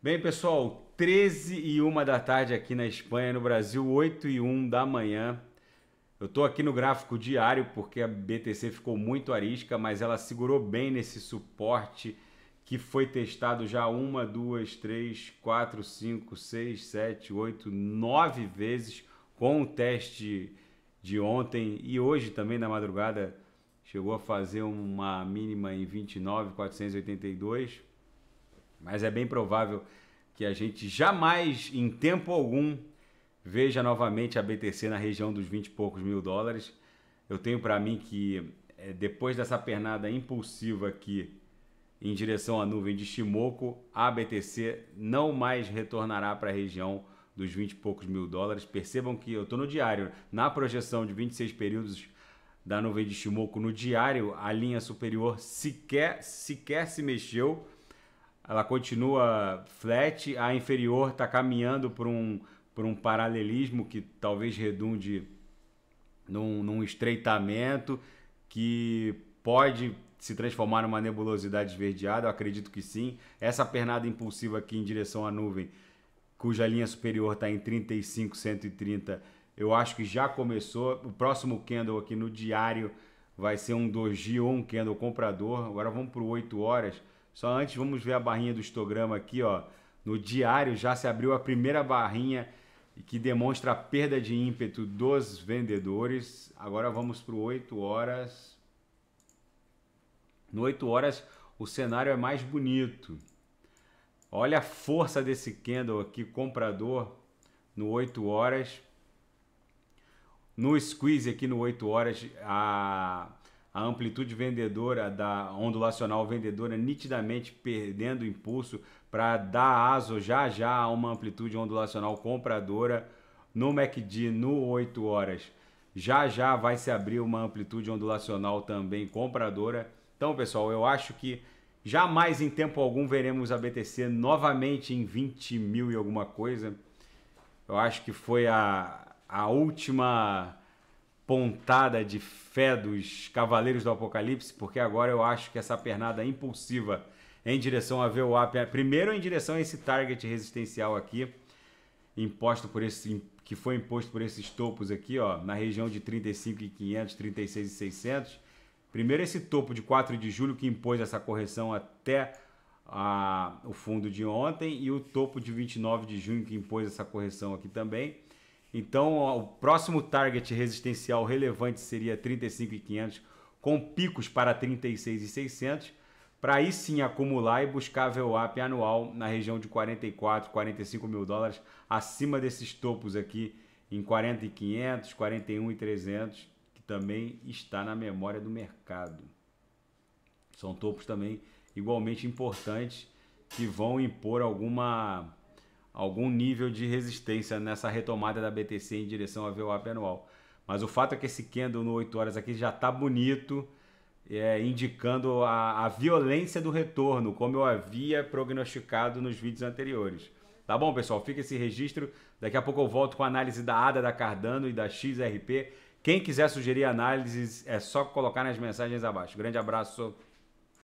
Bem, pessoal, 13 e 1 da tarde aqui na Espanha, no Brasil, 8 e 1 da manhã. Eu estou aqui no gráfico diário porque a BTC ficou muito arisca, mas ela segurou bem nesse suporte que foi testado já uma, duas, três, quatro, cinco, seis, sete, oito, nove vezes com o teste de ontem e hoje também na madrugada chegou a fazer uma mínima em 29,482 mas é bem provável que a gente jamais, em tempo algum, veja novamente a BTC na região dos 20 e poucos mil dólares. Eu tenho para mim que é, depois dessa pernada impulsiva aqui em direção à nuvem de Shimoku, a BTC não mais retornará para a região dos 20 e poucos mil dólares. Percebam que eu estou no diário, na projeção de 26 períodos da nuvem de Shimoku no diário, a linha superior sequer, sequer se mexeu ela continua flat, a inferior está caminhando por um, por um paralelismo que talvez redunde num, num estreitamento que pode se transformar numa nebulosidade esverdeada, eu acredito que sim. Essa pernada impulsiva aqui em direção à nuvem, cuja linha superior está em 35, 130, eu acho que já começou. O próximo candle aqui no diário vai ser um doji ou um candle comprador. Agora vamos para o 8 horas. Só antes, vamos ver a barrinha do histograma aqui, ó. No diário já se abriu a primeira barrinha que demonstra a perda de ímpeto dos vendedores. Agora vamos para o 8 horas. No 8 horas, o cenário é mais bonito. Olha a força desse candle aqui, comprador, no 8 horas. No squeeze aqui no 8 horas, a, a amplitude vendedora da ondulacional vendedora nitidamente perdendo impulso para dar aso já já a uma amplitude ondulacional compradora no MACD no 8 horas. Já já vai se abrir uma amplitude ondulacional também compradora. Então, pessoal, eu acho que jamais em tempo algum veremos a BTC novamente em 20 mil e alguma coisa. Eu acho que foi a, a última pontada de fé dos Cavaleiros do Apocalipse, porque agora eu acho que essa pernada é impulsiva em direção a VWAP, é, primeiro em direção a esse target resistencial aqui, imposto por esse que foi imposto por esses topos aqui, ó, na região de 35,500, 36,600. Primeiro esse topo de 4 de julho que impôs essa correção até a, o fundo de ontem e o topo de 29 de junho que impôs essa correção aqui também. Então, o próximo target resistencial relevante seria 35,500, com picos para 36,600, para aí sim acumular e buscar VWAP anual na região de 44, 45 mil dólares, acima desses topos aqui em 40,500, 41,300, que também está na memória do mercado. São topos também igualmente importantes que vão impor alguma algum nível de resistência nessa retomada da BTC em direção a VWAP anual. Mas o fato é que esse candle no 8 horas aqui já está bonito, é, indicando a, a violência do retorno, como eu havia prognosticado nos vídeos anteriores. Tá bom, pessoal? Fica esse registro. Daqui a pouco eu volto com a análise da ADA, da Cardano e da XRP. Quem quiser sugerir análises, é só colocar nas mensagens abaixo. Grande abraço.